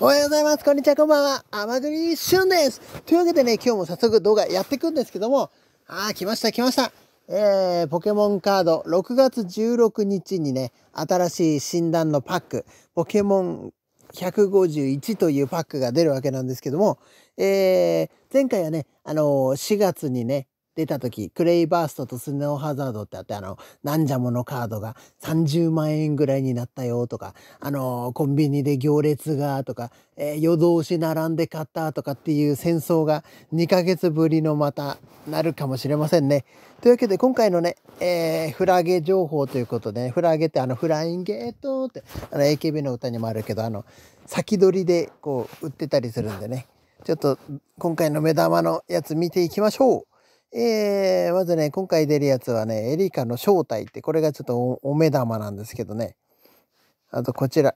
おはようございます。こんにちは。こんばんは。甘栗旬です。というわけでね、今日も早速動画やっていくんですけども、あー、来ました、来ました。えー、ポケモンカード、6月16日にね、新しい診断のパック、ポケモン151というパックが出るわけなんですけども、えー、前回はね、あのー、4月にね、出た時、クレイバーストとスネオハザードってあって、あの、なんじゃものカードが30万円ぐらいになったよとか、あの、コンビニで行列がとか、えー、夜通し並んで買ったとかっていう戦争が2ヶ月ぶりのまたなるかもしれませんね。というわけで今回のね、えー、フラゲ情報ということで、ね、フラゲってあのフラインゲートって、あの AKB の歌にもあるけど、あの、先取りでこう売ってたりするんでね、ちょっと今回の目玉のやつ見ていきましょう。えー、まずね、今回出るやつはね、エリカの正体って、これがちょっとお目玉なんですけどね。あとこちら。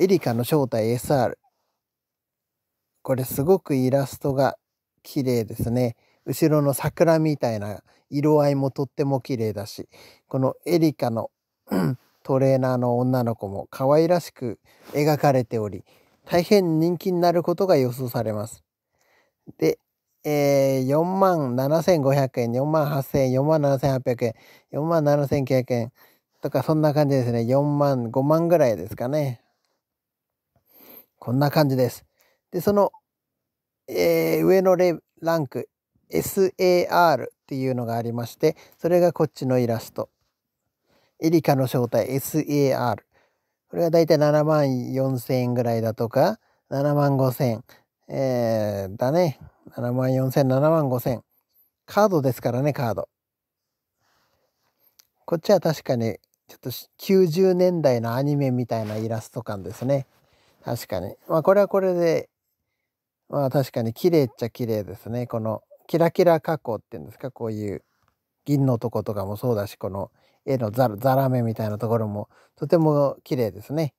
エリカの正体 SR。これすごくイラストが綺麗ですね。後ろの桜みたいな色合いもとっても綺麗だし、このエリカのトレーナーの女の子も可愛らしく描かれており、大変人気になることが予想されます。で、えー、4万7500円、4万8000円、4万7800円、4万7900円とかそんな感じですね。4万、5万ぐらいですかね。こんな感じです。で、その、えー、上のレランク、SAR っていうのがありまして、それがこっちのイラスト。エリカの正体 SAR。これがだいたい7万4000円ぐらいだとか、7万5000円、えー、だね。7万4000、7万5000。カードですからね、カード。こっちは確かに、ちょっと90年代のアニメみたいなイラスト感ですね。確かに。まあこれはこれで、まあ確かに綺麗っちゃ綺麗ですね。このキラキラ加工っていうんですか、こういう銀のとことかもそうだし、この絵のザラメみたいなところもとても綺麗ですね。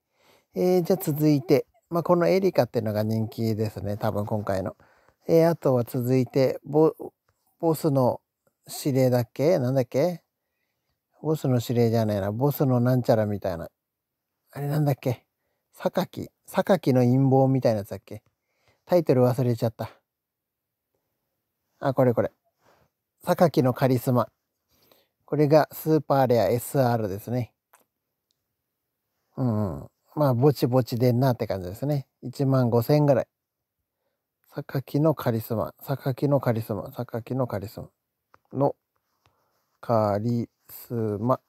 えー、じゃあ続いて、まあ、このエリカっていうのが人気ですね。多分今回の。えー、あとは続いてボ、ボスの指令だっけなんだっけボスの指令じゃないな。ボスのなんちゃらみたいな。あれなんだっけ榊。榊の陰謀みたいなやつだっけタイトル忘れちゃった。あ、これこれ。榊のカリスマ。これがスーパーレア SR ですね。うん、うん。まあ、ぼちぼちでんなって感じですね。1万5000ぐらい。榊のカリスマ、榊のカリスマ、榊のカリスマのカリスマ。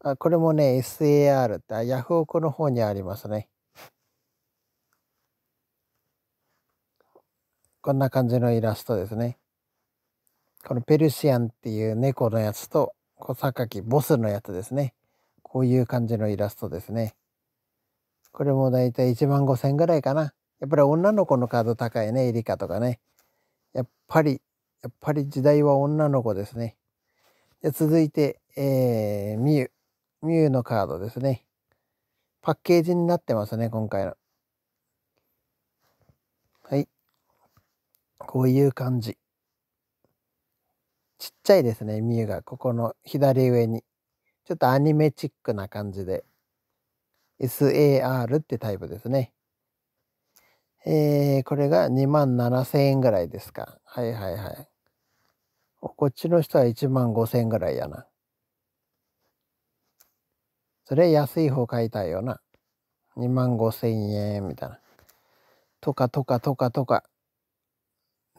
あ、これもね、SAR って、ヤフオクの方にありますね。こんな感じのイラストですね。このペルシアンっていう猫のやつと、小榊ボスのやつですね。こういう感じのイラストですね。これもだいたい1万5千ぐらいかな。やっぱり女の子のカード高いね、エリカとかね。やっぱり、やっぱり時代は女の子ですね。で続いて、えー、ミュウ。ミュウのカードですね。パッケージになってますね、今回の。はい。こういう感じ。ちっちゃいですね、ミュウが。ここの左上に。ちょっとアニメチックな感じで。SAR ってタイプですね。えー、これが2万7000円ぐらいですか。はいはいはい。こっちの人は1万5000円ぐらいやな。それ安い方買いたいよな。2万5000円みたいな。とかとかとかとか。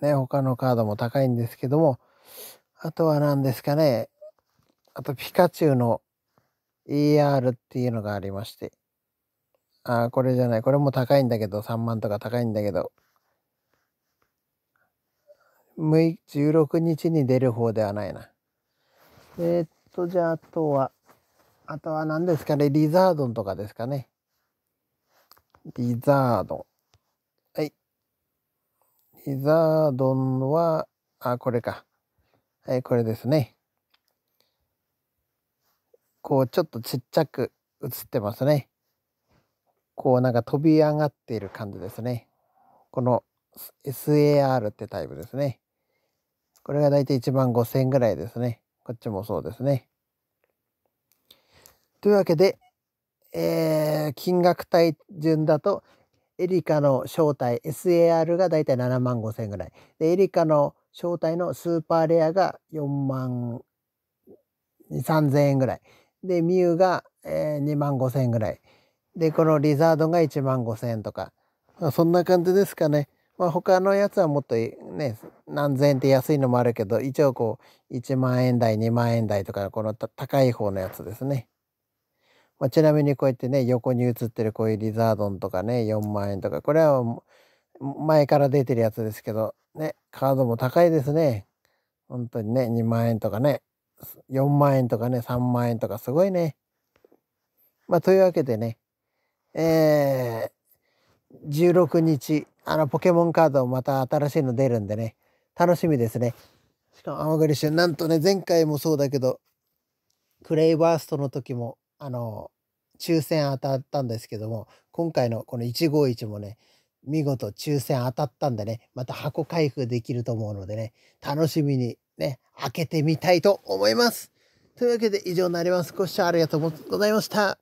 ね、他のカードも高いんですけども、あとは何ですかね。あとピカチュウの ER っていうのがありまして。あこれじゃないこれも高いんだけど3万とか高いんだけど16日に出る方ではないなえー、っとじゃああとはあとは何ですかねリザードンとかですかねリザードンはいリザードンはあこれかはいこれですねこうちょっとちっちゃく映ってますねこうなんか飛び上がっている感じですね。この SAR ってタイプですね。これがだいたい1万5000円ぐらいですね。こっちもそうですね。というわけで、えー、金額帯順だと、エリカの正体 SAR がだいたい7万5000円ぐらい。で、エリカの正体のスーパーレアが4万3000円ぐらい。で、ミュウが、えー、2万5000円ぐらい。で、このリザードンが1万5,000円とか、そんな感じですかね。まあ、他のやつはもっとね、何千円って安いのもあるけど、一応こう、1万円台、2万円台とか、この高い方のやつですね。まあ、ちなみにこうやってね、横に映ってるこういうリザードンとかね、4万円とか、これは前から出てるやつですけど、ね、カードも高いですね。本当にね、2万円とかね、4万円とかね、3万円とかすごいね。まあ、というわけでね、えー、16日、あの、ポケモンカードまた新しいの出るんでね、楽しみですね。しかも、ア栗グリッシュ、なんとね、前回もそうだけど、クレイバーストの時も、あの、抽選当たったんですけども、今回のこの151もね、見事抽選当たったんでね、また箱開封できると思うのでね、楽しみにね、開けてみたいと思います。というわけで以上になります。ご視聴ありがとうございました。